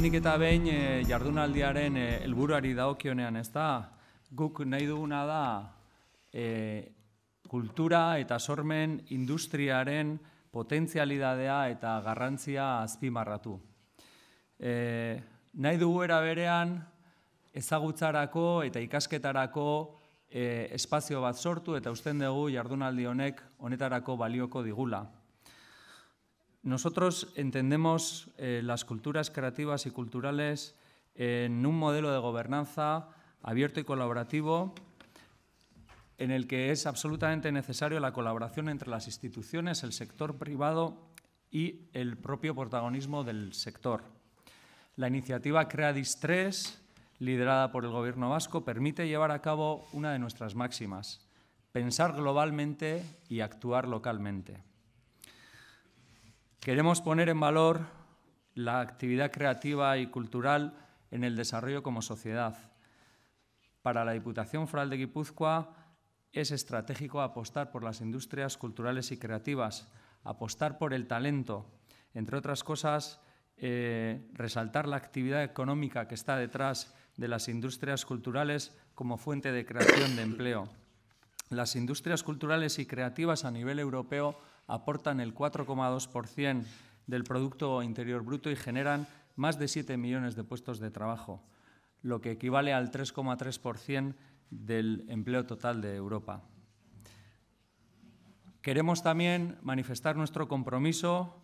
Lehenik eta behin eh, jardunaldiaren eh, elburari dagokionean, ez da, guk nahi duguna da eh, kultura eta sormen industriaren potentzialidadea eta garrantzia azpimarratu. Nahi dugu berean ezagutzarako eta ikasketarako espazio bat sortu eta usten dugu jardunaldi honek honetarako balioko digula. Nosotros entendemos eh, las culturas creativas y culturales en un modelo de gobernanza abierto y colaborativo en el que es absolutamente necesario la colaboración entre las instituciones, el sector privado y el propio protagonismo del sector. La iniciativa Creadis 3, liderada por el Gobierno vasco, permite llevar a cabo una de nuestras máximas, pensar globalmente y actuar localmente. Queremos poner en valor la actividad creativa y cultural en el desarrollo como sociedad. Para la Diputación Foral de Guipúzcoa es estratégico apostar por las industrias culturales y creativas, apostar por el talento, entre otras cosas, eh, resaltar la actividad económica que está detrás de las industrias culturales como fuente de creación de empleo. Las industrias culturales y creativas a nivel europeo aportan el 4,2% del Producto Interior Bruto y generan más de 7 millones de puestos de trabajo, lo que equivale al 3,3% del empleo total de Europa. Queremos también manifestar nuestro compromiso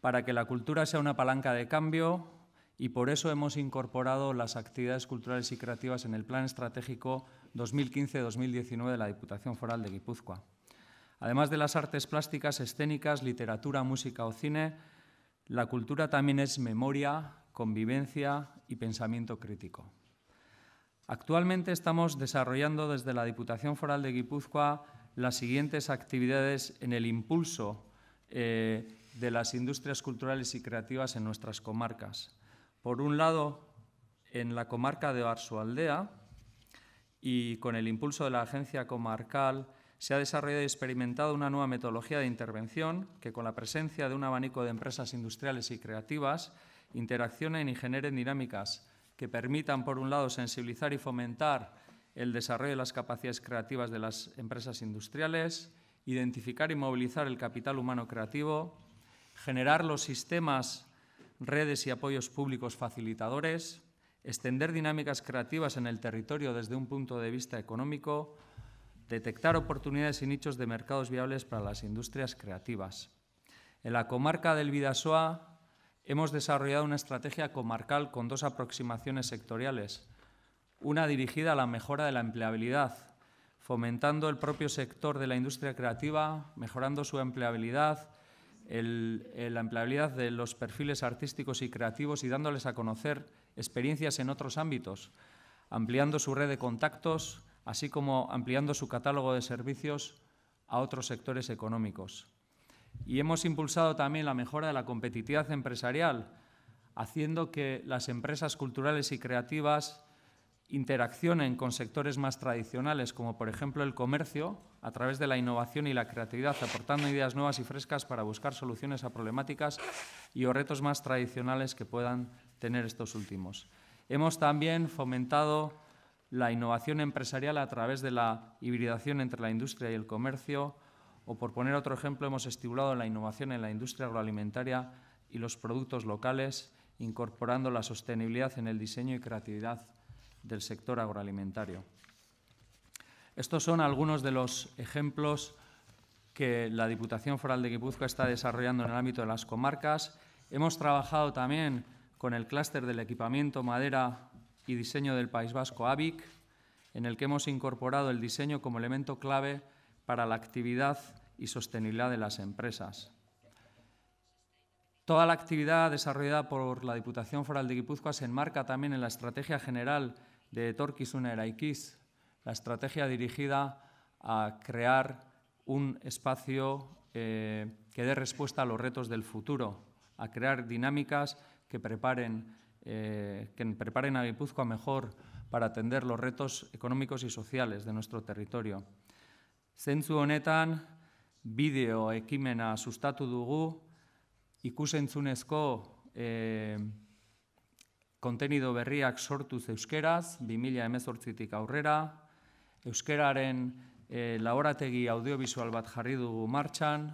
para que la cultura sea una palanca de cambio y por eso hemos incorporado las actividades culturales y creativas en el Plan Estratégico 2015-2019 de la Diputación Foral de Guipúzcoa. Además de las artes plásticas, escénicas, literatura, música o cine, la cultura también es memoria, convivencia y pensamiento crítico. Actualmente estamos desarrollando desde la Diputación Foral de Guipúzcoa las siguientes actividades en el impulso eh, de las industrias culturales y creativas en nuestras comarcas. Por un lado, en la comarca de Arzualdea y con el impulso de la Agencia Comarcal se ha desarrollado y experimentado una nueva metodología de intervención que, con la presencia de un abanico de empresas industriales y creativas, interaccionen y generen dinámicas que permitan, por un lado, sensibilizar y fomentar el desarrollo de las capacidades creativas de las empresas industriales, identificar y movilizar el capital humano creativo, generar los sistemas, redes y apoyos públicos facilitadores, extender dinámicas creativas en el territorio desde un punto de vista económico, detectar oportunidades y nichos de mercados viables para las industrias creativas. En la comarca del Vidasoa hemos desarrollado una estrategia comarcal con dos aproximaciones sectoriales, una dirigida a la mejora de la empleabilidad, fomentando el propio sector de la industria creativa, mejorando su empleabilidad, la empleabilidad de los perfiles artísticos y creativos y dándoles a conocer experiencias en otros ámbitos, ampliando su red de contactos, así como ampliando su catálogo de servicios a otros sectores económicos. Y hemos impulsado también la mejora de la competitividad empresarial, haciendo que las empresas culturales y creativas interaccionen con sectores más tradicionales, como por ejemplo el comercio, a través de la innovación y la creatividad, aportando ideas nuevas y frescas para buscar soluciones a problemáticas y o retos más tradicionales que puedan tener estos últimos. Hemos también fomentado la innovación empresarial a través de la hibridación entre la industria y el comercio, o por poner otro ejemplo, hemos estimulado la innovación en la industria agroalimentaria y los productos locales, incorporando la sostenibilidad en el diseño y creatividad del sector agroalimentario. Estos son algunos de los ejemplos que la Diputación Foral de Guipúzcoa está desarrollando en el ámbito de las comarcas. Hemos trabajado también con el clúster del equipamiento madera y diseño del País Vasco, ABIC, en el que hemos incorporado el diseño como elemento clave para la actividad y sostenibilidad de las empresas. Toda la actividad desarrollada por la Diputación Foral de Guipúzcoa se enmarca también en la estrategia general de Torquis Uneraikis, la estrategia dirigida a crear un espacio eh, que dé respuesta a los retos del futuro, a crear dinámicas que preparen eh, que preparen a mejor para atender los retos económicos y sociales de nuestro territorio. Zentzu honetan, bideo ekimena sustatu dugu, ikusentzunezko eh, kontenido berriak sortuz euskeraz, 2000 emezortzitik aurrera, euskeraren eh, laborategi audiovisual bat jarri dugu martxan,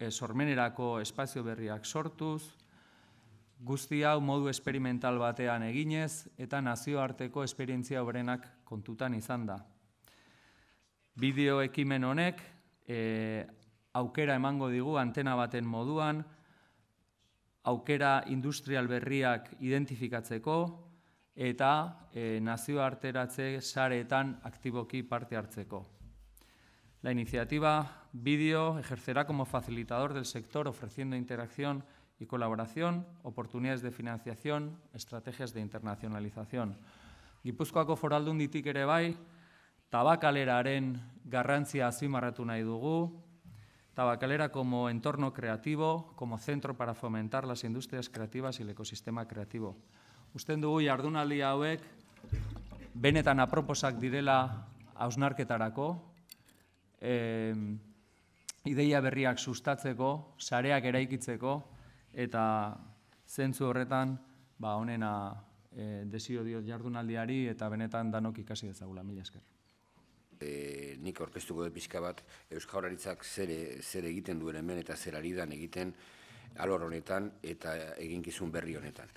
eh, sormenerako espazio berriak sortuz, Guzti hau modu esperimental batean eginez eta nazioarteko esperientzia horrenak kontutan izan da. Bideo ekimen honek e, aukera emango digu antena baten moduan, aukera industrial berriak identifikatzeko eta e, nazioarteratze sareetan aktiboki parte hartzeko. La iniciativa video ejercerá como facilitador del sector ofreciendo interacción y colaboración, oportunidades de financiación, estrategias de internacionalización. Gipuzkoako foraldun ditik ere bai, tabakaleraren garrantzia azimarratu nahi dugu, tabakalera como entorno creativo, como centro para fomentar las industrias creativas y el ecosistema creativo. Usten dugu jardunaldi hauek, benetan aproposak direla hausnarketarako, eh, ideia berriak sustatzeko, sareak eraikitzeko, eta zentzu horretan ba honena e, eh, desio diot jardunaldiari eta benetan danok ikasi dezagula mila esker. E, nik orkestuko dut pixka bat Euskaurraritzak zere, zere egiten duen hemen eta zer ari dan egiten alor honetan eta eginkizun berri honetan.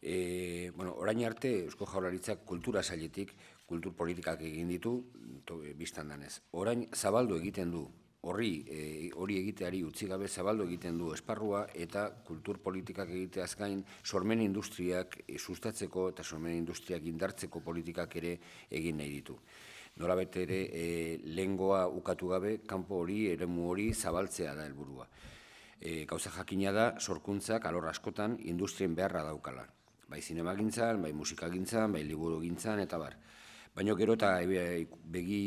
E, bueno, orain arte Eusko Jaurlaritzak kultura sailetik kultur politikak egin ditu e, biztan danez. Orain zabaldu egiten du horri e, hori egiteari utzi gabe zabaldu egiten du esparrua eta kultur politikak egite azkain sormen industriak e, sustatzeko eta sormen industriak indartzeko politikak ere egin nahi ditu. Nola bete ere e, lengoa ukatu gabe kanpo hori eremu hori zabaltzea da helburua. E, gauza jakina da sorkuntzak alor askotan industrien beharra daukala. Bai zinemagintzan, bai musikagintzan, bai liburugintzan eta bar. Baino gero eta e, begi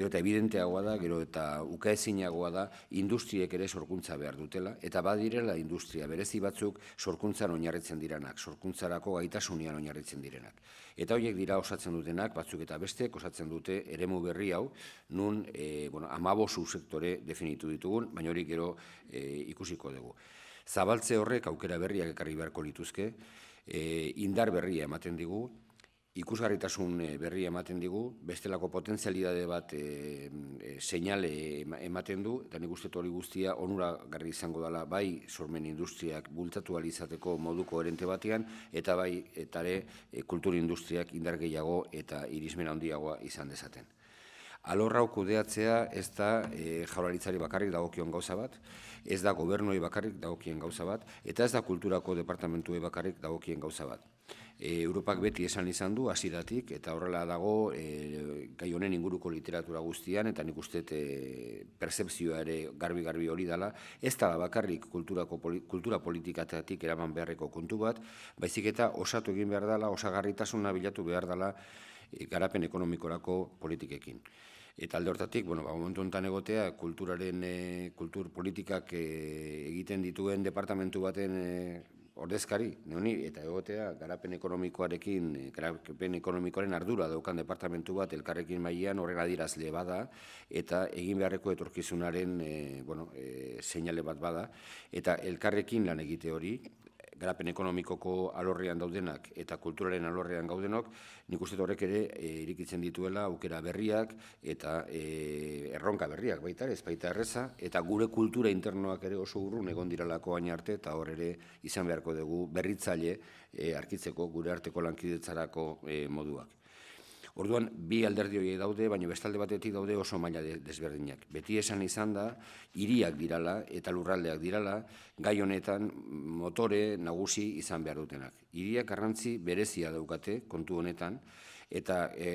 gero eta evidenteagoa da, gero eta ukaezinagoa da, industriek ere sorkuntza behar dutela, eta badirela industria berezi batzuk sorkuntzan oinarritzen direnak, sorkuntzarako gaitasunian oinarritzen direnak. Eta horiek dira osatzen dutenak, batzuk eta beste, osatzen dute eremu berri hau, nun e, bueno, amabosu sektore definitu ditugun, baina hori gero e, ikusiko dugu. Zabaltze horrek aukera berriak ekarri beharko lituzke, e, indar berria ematen digu, ikusgarritasun eh, berri ematen digu, bestelako potentzialidade bat e, seinale ematen du, eta nik uste hori guztia onura garri izango dela bai sormen industriak bultatu alizateko moduko erente batean, eta bai etare e, kultur industriak indar gehiago eta irismen handiagoa izan dezaten. Alorrau kudeatzea ez da e, eh, jaularitzari bakarrik dagokion gauza bat, ez da gobernoi bakarrik dagokien gauza bat, eta ez da kulturako departamentu bakarrik dagokien gauza bat. E, Europak beti esan izan du, hasidatik eta horrela dago e, gai honen inguruko literatura guztian, eta nik uste e, percepzioa ere garbi-garbi hori dela, ez da bakarrik kulturako, kultura politikatatik eraman beharreko kontu bat, baizik eta osatu egin behar dela, osagarritasuna bilatu behar dela, garapen ekonomikorako politikekin. Eta alde hortatik, bueno, ba, momentu honetan egotea, kulturaren, e, kultur politikak eh, egiten dituen departamentu baten eh, ordezkari, neoni, eta egotea, garapen ekonomikoarekin, garapen ekonomikoaren ardura daukan departamentu bat, elkarrekin mailean horrega dirazle bada, eta egin beharreko etorkizunaren, e, bueno, seinale bat bada, eta elkarrekin lan egite hori, garapen ekonomikoko alorrean daudenak eta kulturaren alorrean gaudenok, nik uste horrek ere e, irikitzen dituela aukera berriak eta e, erronka berriak baita, ez baita erreza, eta gure kultura internoak ere oso urrun egon diralako hain arte eta hor ere izan beharko dugu berritzaile e, arkitzeko gure arteko lankidetzarako e, moduak. Orduan, bi alderdi horiek daude, baina bestalde batetik daude oso maila desberdinak. Beti esan izan da, iriak dirala eta lurraldeak dirala, gai honetan motore nagusi izan behar dutenak. Iriak arrantzi berezia daukate, kontu honetan, eta e,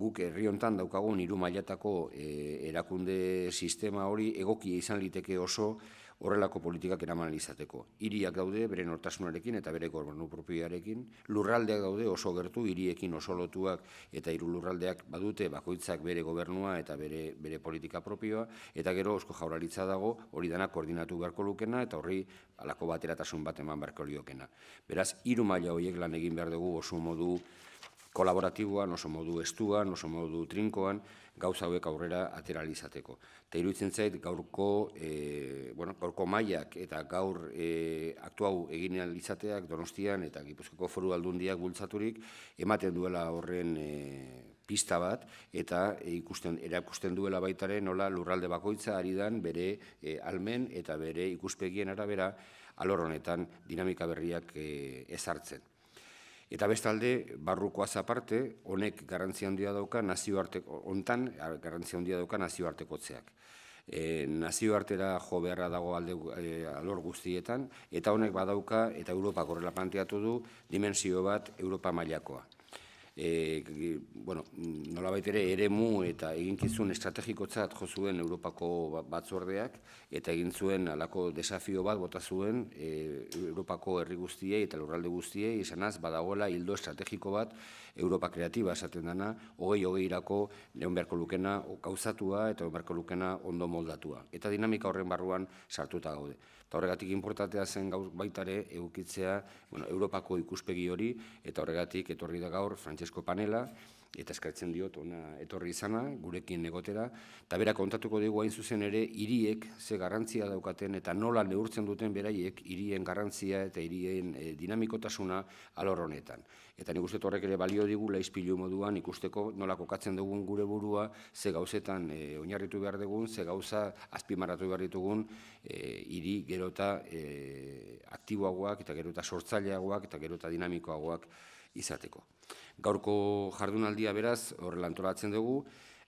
guk herri honetan daukagun hiru mailatako e, erakunde sistema hori egokia izan liteke oso horrelako politikak eraman izateko. Hiriak daude bere nortasunarekin eta bere gobernu propioarekin, lurraldeak daude oso gertu hiriekin oso lotuak eta hiru lurraldeak badute bakoitzak bere gobernua eta bere bere politika propioa eta gero osko Jaurlaritza dago hori dana koordinatu beharko lukena eta horri alako bateratasun bat eman beharko liokena. Beraz, hiru maila horiek lan egin behar dugu oso modu kolaboratiboa, noso modu estua, noso modu trinkoan, gauza hauek aurrera ateralizateko. Eta iruditzen zait, gaurko, e, bueno, gaurko maiak eta gaur e, aktuau egin alizateak, donostian eta gipuzkoko foru aldundiak bultzaturik, ematen duela horren e, pista bat, eta e, ikusten, erakusten duela baitaren nola lurralde bakoitza ari bere e, almen eta bere ikuspegien arabera, alor honetan dinamika berriak e, ezartzen. Eta bestalde, barruko azaparte, honek garantzia handia dauka nazioarteko, ontan garantzia handia dauka nazioarteko tzeak. E, nazioartera jo beharra dago alde, e, alor guztietan, eta honek badauka, eta Europa gorrela planteatu du, dimensio bat Europa mailakoa e, bueno, baitere ere eremu eta eginkizun estrategikotzat jo zuen Europako ba-, batzordeak eta egin zuen halako desafio bat bota zuen eh, Europako herri guztiei eta lurralde guztiei izanaz badagola hildo estrategiko bat Europa Kreatiba esaten dana, hogei hogei irako lehon beharko lukena gauzatua eta lehon lukena ondo moldatua. Eta dinamika horren barruan sartuta gaude. Eta horregatik importatea zen gauz baitare eukitzea Europako ikuspegi hori eta horregatik etorri da gaur Francesco Panela, eta eskartzen diot ona etorri izana, gurekin negotera, eta bera kontatuko dugu hain zuzen ere, iriek ze garantzia daukaten eta nola neurtzen duten beraiek hirien garantzia eta hirien eh, dinamikotasuna alor honetan. Eta nik uste horrek ere balio digu laizpilu moduan ikusteko nola kokatzen dugun gure burua, ze gauzetan eh, oinarritu behar dugun, ze gauza azpimarratu behar ditugun e, eh, iri gerota e, aktiboagoak eta gerota sortzaileagoak eta gerota dinamikoagoak izateko. Gaurko jardunaldia beraz horrela antolatzen dugu,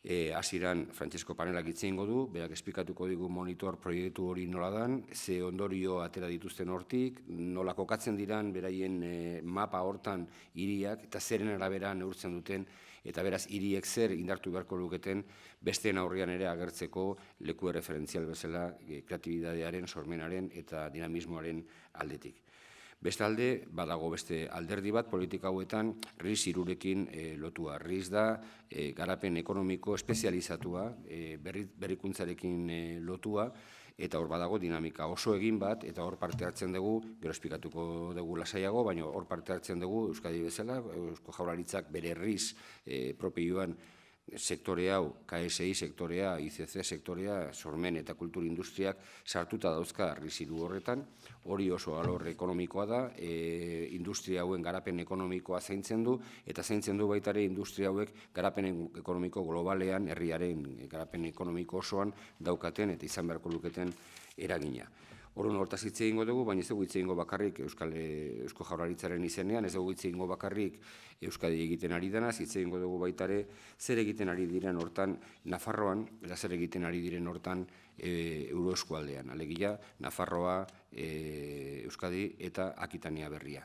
E, e, Francesco Panelak hitze ingo du, berak esplikatuko digu monitor proiektu hori nola dan, ze ondorio atera dituzten hortik, nola kokatzen diran beraien eh, mapa hortan hiriak eta zeren arabera neurtzen duten eta beraz hiriek zer indartu beharko luketen beste aurrian ere agertzeko leku referentzial bezala e, sormenaren eta dinamismoaren aldetik. Beste alde, badago beste alderdi bat politika hauetan riz irurekin e, eh, lotua. Riz da, eh, garapen ekonomiko espezializatua, e, berrikuntzarekin lotua, eta hor badago dinamika oso egin bat, eta hor parte hartzen dugu, gero espikatuko dugu lasaiago, baina hor parte hartzen dugu Euskadi bezala, Eusko Jaurlaritzak bere riz e, propioan, sektore hau, KSI sektorea, ICC sektorea, sormen eta kultur industriak sartuta dauzka rizidu horretan, hori oso alor ekonomikoa da, e, industria hauen garapen ekonomikoa zaintzen du, eta zaintzen du baitare industria hauek garapen ekonomiko globalean, herriaren garapen ekonomiko osoan daukaten eta izan beharko luketen eragina. Orduan hortaz hitz egingo dugu, baina ez dugu hitz egingo bakarrik Euskal eh, Eusko Jaurlaritzaren izenean, ez dugu hitz egingo bakarrik Euskadi egiten ari denaz, hitz egingo dugu baitare ere zer egiten ari diren hortan Nafarroan, eta zer egiten ari diren hortan e, eh, Euroeskualdean, alegia Nafarroa, eh, Euskadi eta Akitania berria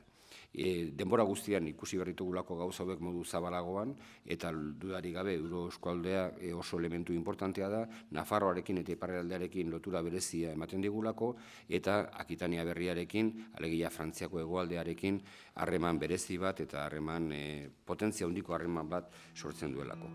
e, denbora guztian ikusi berritugulako gauza hauek modu zabalagoan eta dudari gabe Euro Euskaldea e, oso elementu importantea da Nafarroarekin eta Iparraldearekin lotura berezia ematen digulako eta Akitania berriarekin alegia Frantziako hegoaldearekin harreman berezi bat eta harreman e, potentzia handiko harreman bat sortzen duelako